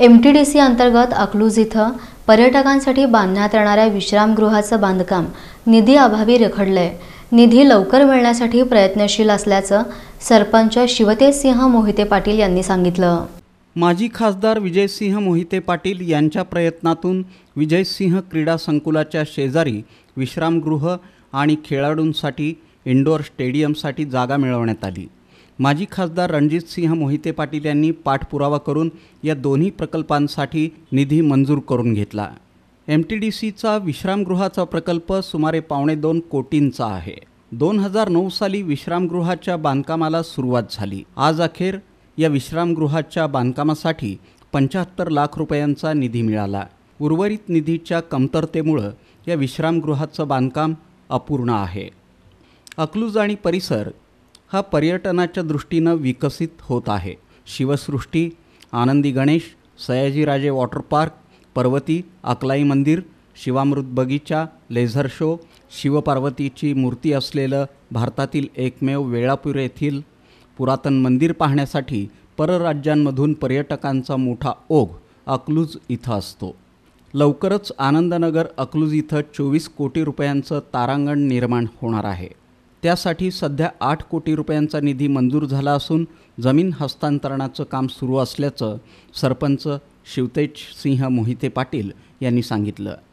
M T D C अंतर्गत अकलूज इथं पर्यटकांसाठी बांधण्यात येणाऱ्या विश्रामगृहाचं बांधकाम निधी अभावी रखडलंय निधी लवकर मिळण्यासाठी प्रयत्नशील असल्याचं सरपंच सिंह मोहिते पाटील यांनी सांगितलं माजी खासदार विजयसिंह मोहिते पाटील यांच्या प्रयत्नातून विजयसिंह क्रीडा संकुलाच्या शेजारी विश्रामगृह आणि खेळाडूंसाठी इंडोर स्टेडियमसाठी जागा मिळवण्यात आली माजी खासदार रणजितसिंह मोहिते पाटील यांनी पाठपुरावा करून या दोन्ही प्रकल्पांसाठी निधी मंजूर करून घेतला एम टी डी सीचा विश्रामगृहाचा प्रकल्प सुमारे पावणे दोन कोटींचा आहे दोन हजार नऊ साली विश्रामगृहाच्या बांधकामाला सुरुवात झाली आज अखेर या विश्रामगृहाच्या बांधकामासाठी पंच्याहत्तर लाख रुपयांचा निधी मिळाला उर्वरित निधीच्या कमतरतेमुळं या विश्रामगृहाचं बांधकाम अपूर्ण आहे अकलूज आणि परिसर हा पर्यटनाच्या दृष्टीनं विकसित होत आहे शिवसृष्टी आनंदी गणेश सयाजीराजे वॉटर पार्क पर्वती अकलाई मंदिर शिवामृत बगीचा लेझर शो शिवपार्वतीची मूर्ती असलेलं भारतातील एकमेव वेळापूर येथील पुरातन मंदिर पाहण्यासाठी परराज्यांमधून पर्यटकांचा मोठा ओघ अकलूज इथं असतो लवकरच आनंदनगर अकलूज इथं चोवीस कोटी रुपयांचं तारांगण निर्माण होणार आहे त्यासाठी सध्या आठ कोटी रुपयांचा निधी मंजूर झाला असून जमीन हस्तांतरणाचं काम सुरू असल्याचं सरपंच शिवतेज सिंह मोहिते पाटील यांनी सांगितलं